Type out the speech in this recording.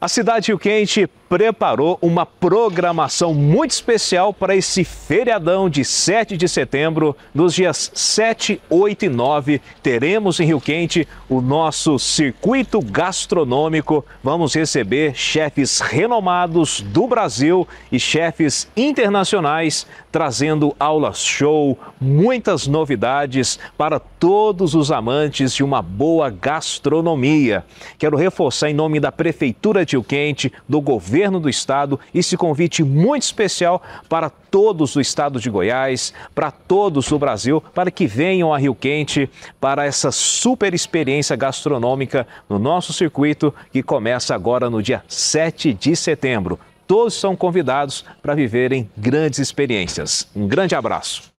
A cidade Rio Quente preparou uma programação muito especial para esse feriadão de 7 de setembro. Nos dias 7, 8 e 9, teremos em Rio Quente o nosso circuito gastronômico. Vamos receber chefes renomados do Brasil e chefes internacionais, trazendo aulas show, muitas novidades para todos os amantes de uma boa gastronomia. Quero reforçar em nome da Prefeitura Infantil Quente, do governo do estado, esse convite muito especial para todos do estado de Goiás, para todos do Brasil, para que venham a Rio Quente para essa super experiência gastronômica no nosso circuito que começa agora no dia 7 de setembro. Todos são convidados para viverem grandes experiências. Um grande abraço.